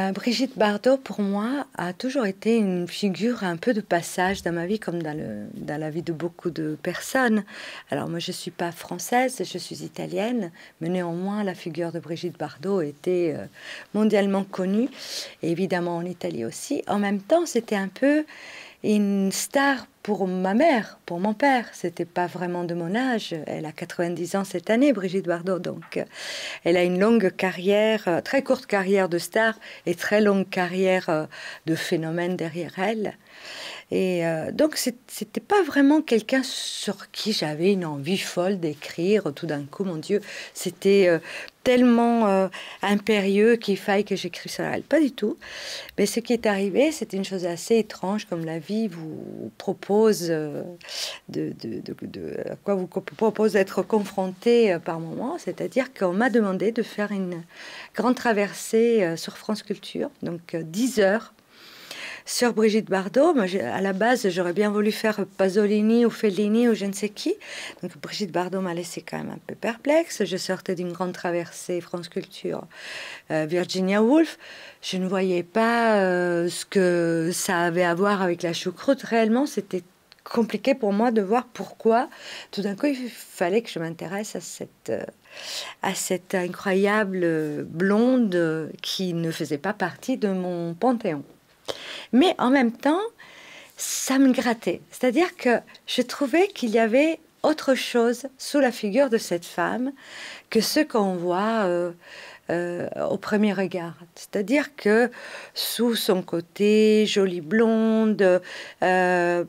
Euh, Brigitte Bardot, pour moi, a toujours été une figure un peu de passage dans ma vie, comme dans, la vie de beaucoup de personnes. Alors, moi, je ne suis pas française, je suis italienne, mais néanmoins, la figure de Brigitte Bardot était euh, mondialement connue, et évidemment en Italie aussi. En même temps, c'était un peu une star pour ma mère, pour mon père. C'était pas vraiment de mon âge. Elle a 90 ans cette année, Brigitte Bardot. Donc, euh, elle a une longue carrière, euh, très courte carrière de star et très longue carrière euh, de phénomène derrière elle. Et euh, donc, c'était pas vraiment quelqu'un sur qui j'avais une envie folle d'écrire tout d'un coup, mon Dieu. C'était euh, tellement euh, impérieux qu'il faille que j'écrive elle. Pas du tout. Mais ce qui est arrivé, c'est une chose assez étrange, comme la vie vous propose de, quoi vous propose d'être confronté par moment. C'est-à-dire qu'on m'a demandé de faire une grande traversée sur France Culture, donc 10 heures Sœur Brigitte Bardot, à la base, j'aurais bien voulu faire Pasolini ou Fellini ou je ne sais qui. Donc Brigitte Bardot m'a laissé quand même un peu perplexe. Je sortais d'une grande traversée France Culture, euh, Virginia Woolf. Je ne voyais pas euh, ce que ça avait à voir avec la choucroute. Réellement, c'était compliqué pour moi de voir pourquoi tout d'un coup il fallait que je m'intéresse à cette euh, à cette incroyable blonde qui ne faisait pas partie de mon panthéon. Mais en même temps, ça me grattait. C'est-à-dire que je trouvais qu'il y avait autre chose sous la figure de cette femme que ce qu'on voit euh, euh, au premier regard. C'est-à-dire que sous son côté jolie blonde, euh,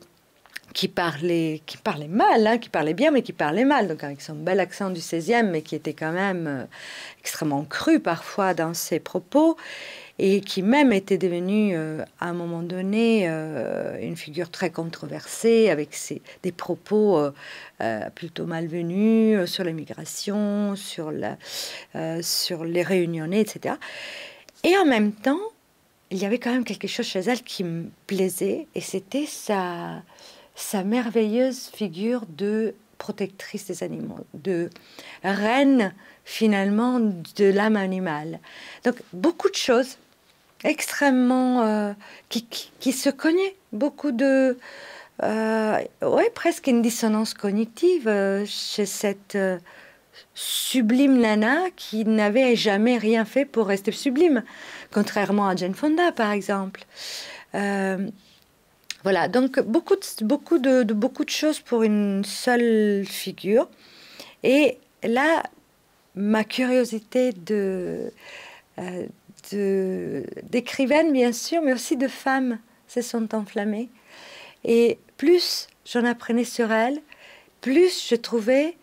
qui parlait, qui parlait mal, hein, qui parlait bien, mais qui parlait mal, donc avec son bel accent du 16e, mais qui était quand même euh, extrêmement cru parfois dans ses propos, et qui même était devenu euh, à un moment donné euh, une figure très controversée, avec des propos plutôt malvenus sur l'immigration, sur, sur les réunionnais, etc. Et en même temps, il y avait quand même quelque chose chez elle qui me plaisait, et c'était sa sa merveilleuse figure de protectrice des animaux, de reine finalement de l'âme animale. Donc beaucoup de choses extrêmement euh, qui, qui, se connaît, beaucoup de Oui, euh, ouais presque une dissonance cognitive euh, chez cette sublime Nana qui n'avait jamais rien fait pour rester sublime, contrairement à Jane Fonda par exemple. Voilà, donc beaucoup de, beaucoup, de, beaucoup de choses pour une seule figure. Et là, ma curiosité euh, de, d'écrivaine, bien sûr, mais aussi de femme se sont enflammées. Et plus j'en apprenais sur elle, plus je trouvais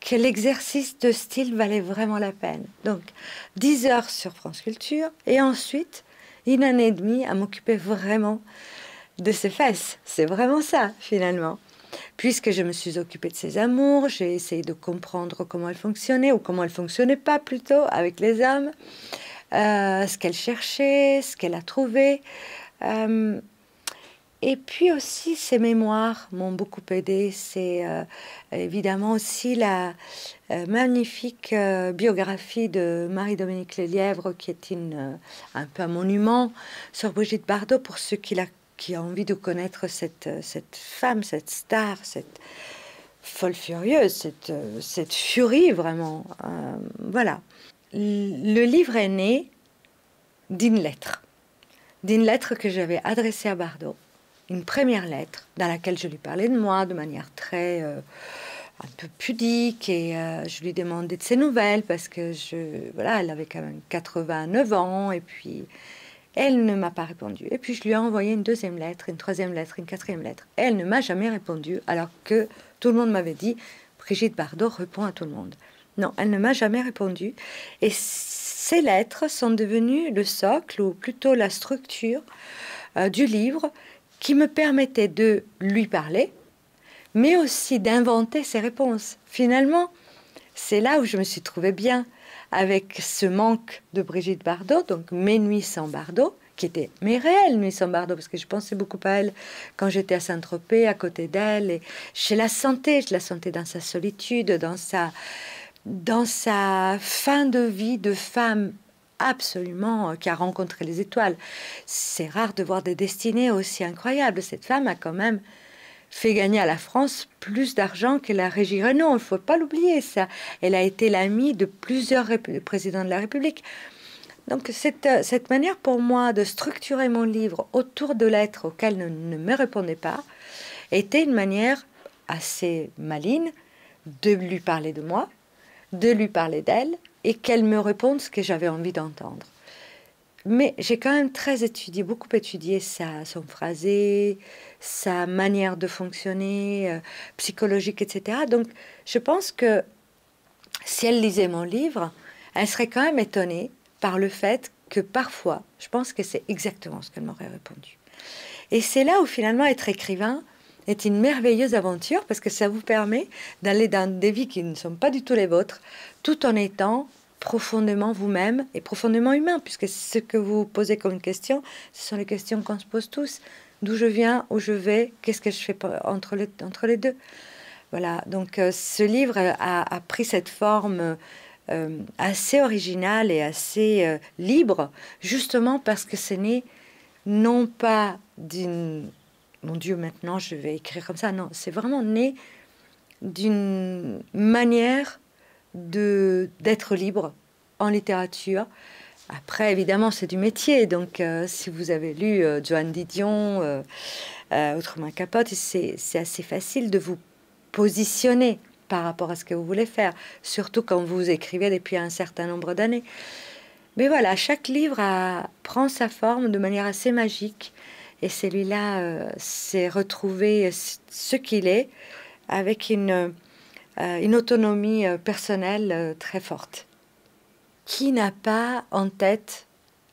que l'exercice de style valait vraiment la peine. Donc, 10 heures sur France Culture, et ensuite, une année et demie à m'occuper vraiment de ses fesses. C'est vraiment ça, finalement. Puisque je me suis occupée de ses amours, j'ai essayé de comprendre comment elle fonctionnait, ou comment elle fonctionnait pas plutôt avec les hommes, euh, ce qu'elle cherchait, ce qu'elle a trouvé. Euh, et puis aussi, ses mémoires m'ont beaucoup aidé. C'est euh, évidemment aussi la magnifique biographie de Marie-Dominique Lelièvre, qui est une, un peu un monument sur Brigitte Bardot pour ceux qui la qui a envie de connaître cette, euh, cette femme, cette star, cette folle furieuse, cette, euh, cette furie vraiment. Euh, voilà. Le livre est né d'une lettre, d'une lettre que j'avais adressée à Bardot, une première lettre dans laquelle je lui parlais de moi de manière très... un peu pudique et je lui demandais de ses nouvelles parce que je voilà elle avait quand même 89 ans et puis elle ne m'a pas répondu. Et puis je lui ai envoyé une deuxième lettre, une troisième lettre, une quatrième lettre. Elle ne m'a jamais répondu alors que tout le monde m'avait dit Brigitte Bardot répond à tout le monde. Non, elle ne m'a jamais répondu. Et ces lettres sont devenues le socle ou plutôt la structure euh, du livre qui me permettait de lui parler, mais aussi d'inventer ses réponses. Finalement, c'est là où je me suis trouvée bien avec ce manque de Brigitte Bardot, donc Mes nuits sans Bardot, qui était mes réelles nuits sans Bardot, parce que je pensais beaucoup à elle quand j'étais à Saint-Tropez, à côté d'elle, et je la sentais, je la sentais dans sa solitude, dans sa, dans sa fin de vie de femme absolument euh, qui a rencontré les étoiles. C'est rare de voir des destinées aussi incroyables. Cette femme a quand même fait gagner à la France plus d'argent que la régie Renault. Il ne faut pas l'oublier, ça. Elle a été l'amie de plusieurs présidents de la République. Donc cette, euh, cette, manière pour moi de structurer mon livre autour de lettres auxquelles ne, ne me répondait pas était une manière assez maligne de lui parler de moi, de lui parler d'elle et qu'elle me réponde ce que j'avais envie d'entendre. Mais j'ai quand même très étudié, beaucoup étudié sa, son phrasé, sa manière de fonctionner, euh, psychologique, etc. Donc, je pense que si elle lisait mon livre, elle serait quand même étonnée par le fait que parfois, je pense que c'est exactement ce qu'elle m'aurait répondu. Et c'est là où finalement être écrivain est une merveilleuse aventure parce que ça vous permet d'aller dans des vies qui ne sont pas du tout les vôtres, tout en étant profondément vous-même et profondément humain, puisque ce que vous posez comme question, ce sont les questions qu'on se pose tous. D'où je viens, où je vais, qu'est-ce que je fais entre les, entre les deux. Voilà, donc euh, ce livre euh, a, pris cette forme euh, assez originale et assez libre, justement parce que ce n'est non pas d'une... Mon Dieu, maintenant je vais écrire comme ça, non, c'est vraiment né d'une manière de d'être libre en littérature. Après, évidemment, c'est du métier. Donc, euh, si vous avez lu euh, joan Joanne Didion, euh, autrement Capote, c'est assez facile de vous positionner par rapport à ce que vous voulez faire, surtout quand vous écrivez depuis un certain nombre d'années. Mais voilà, chaque livre prend sa forme de manière assez magique. Et celui-là, c'est retrouver ce qu'il est avec une euh, une autonomie euh, personnelle euh, très forte. Qui n'a pas en tête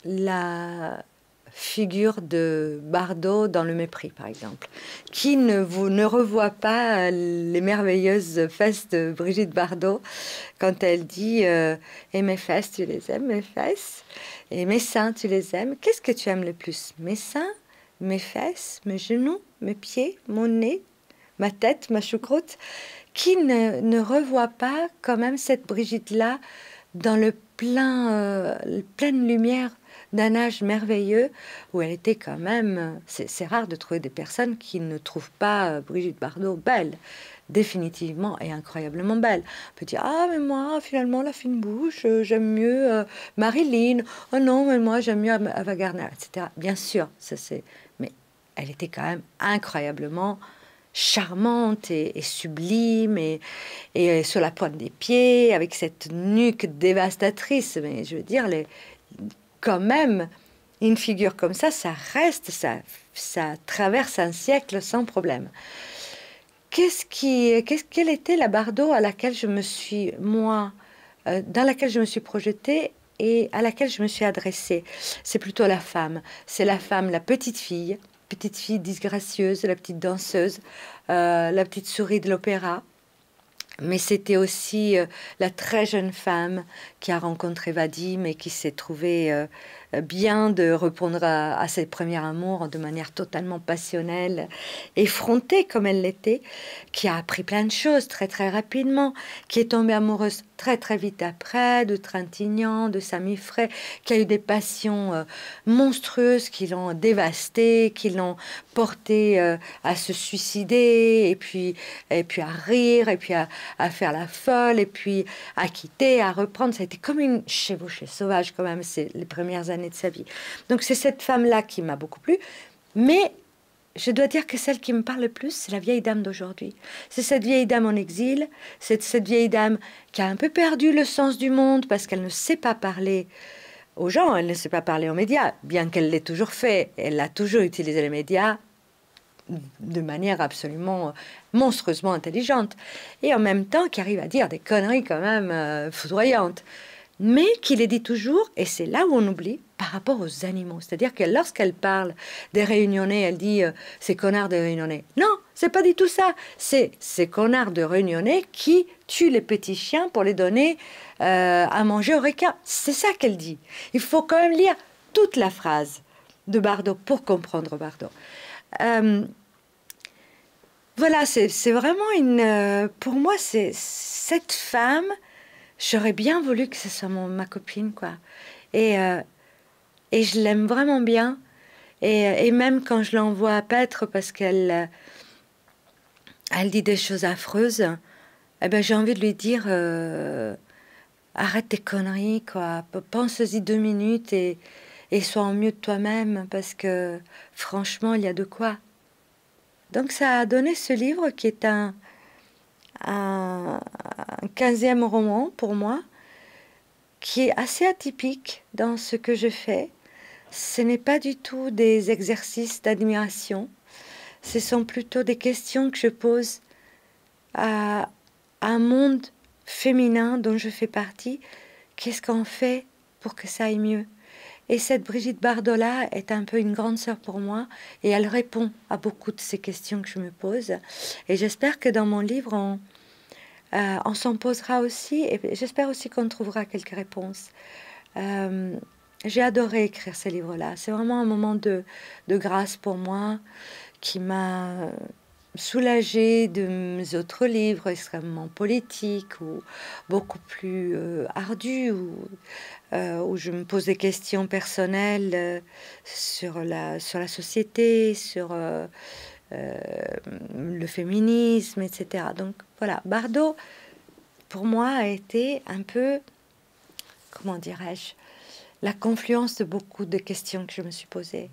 la figure de Bardot dans Le Mépris, par exemple Qui ne, vous, ne revoit pas les merveilleuses fesses de Brigitte Bardot quand elle dit Et mes fesses, tu les aimes, mes fesses Et mes seins, tu les aimes Qu'est-ce que tu aimes le plus Mes seins, mes fesses, mes genoux, mes pieds, mon nez, ma tête, ma choucroute, qui ne, revoit pas quand même cette Brigitte-là dans le plein, euh, pleine lumière d'un âge merveilleux où elle était quand même. C'est rare de trouver des personnes qui ne trouvent pas euh, Brigitte Bardot belle, définitivement et incroyablement belle. On peut dire Ah, mais moi, finalement, la fine bouche, euh, j'aime mieux Marilyn. Oh non, mais moi, j'aime mieux Ava Gardner, etc. Bien sûr, ça c'est. Mais elle était quand même incroyablement charmante et, sublime et, euh, sur la pointe des pieds, avec cette nuque dévastatrice. Mais je veux dire, les, quand même, une figure comme ça, ça reste, ça, ça traverse un siècle sans problème. Qu'est-ce qui, qu'est-ce, quelle était la Bardo à laquelle je me suis, moi, euh, dans laquelle je me suis projetée et à laquelle je me suis adressée C'est plutôt la femme. C'est la femme, la petite fille, petite fille disgracieuse, la petite danseuse, euh, la petite souris de l'opéra. Mais c'était aussi euh, la très jeune femme qui a rencontré Vadim et qui s'est trouvée euh, euh, bien de répondre à, ses premiers amours de manière totalement passionnelle, effrontée comme elle l'était, qui a appris plein de choses très très rapidement, qui est tombée amoureuse très très vite après de Trintignant, de Fray, qui a eu des passions euh, monstrueuses qui l'ont dévastée, qui l'ont portée euh, à se suicider, et puis, et puis à rire, et puis à, faire la folle, et puis à quitter, à reprendre. Ça a été comme une chevauchée sauvage quand même, c'est les premières années de sa vie. Donc c'est cette femme-là qui m'a beaucoup plu. Mais je dois dire que celle qui me parle le plus, c'est la vieille dame d'aujourd'hui. C'est cette vieille dame en exil, c'est cette vieille dame qui a un peu perdu le sens du monde parce qu'elle ne sait pas parler aux gens, elle ne sait pas parler aux médias, bien qu'elle l'ait toujours fait, elle a toujours utilisé les médias de manière absolument euh, monstrueusement intelligente, et en même temps qui arrive à dire des conneries quand même euh, foudroyantes, mais qui les dit toujours, et c'est là où on oublie, par rapport aux animaux. C'est-à-dire que lorsqu'elle parle des réunionnais, elle dit euh, ces connards de réunionnais. Non, c'est pas du tout ça. C'est ces connards de réunionnais qui tuent les petits chiens pour les donner euh, à manger aux requins. C'est ça qu'elle dit. Il faut quand même lire toute la phrase de Bardot pour comprendre Bardot. Euh, voilà, c'est vraiment une. pour moi, c'est cette femme. J'aurais bien voulu que ce soit ma copine, quoi. Et, et je l'aime vraiment bien. Et, euh, même quand je l'envoie à paître parce qu'elle euh, elle dit des choses affreuses, eh ben j'ai envie de lui dire euh, arrête tes conneries, quoi. Pense-y deux minutes et, et sois en mieux de toi-même parce que franchement, il y a de quoi. Donc ça a donné ce livre qui est un, un, un 15e roman pour moi, qui est assez atypique dans ce que je fais ce n'est pas du tout des exercices d'admiration, ce sont plutôt des questions que je pose à, un monde féminin dont je fais partie. Qu'est-ce qu'on fait pour que ça aille mieux Et cette Brigitte Bardola est un peu une grande sœur pour moi et elle répond à beaucoup de ces questions que je me pose. Et j'espère que dans mon livre, on, euh, s'en posera aussi et j'espère aussi qu'on trouvera quelques réponses. Euh, j'ai adoré écrire ces livres-là. C'est vraiment un moment de, de grâce pour moi qui m'a euh, soulagé de mes autres livres extrêmement politiques ou beaucoup plus euh, ardus, euh, où je me pose des questions personnelles sur, la, sur la société, sur le féminisme, etc. Donc voilà, Bardot, pour moi, a été un peu, comment dirais-je, la confluence de beaucoup de questions que je me suis posées.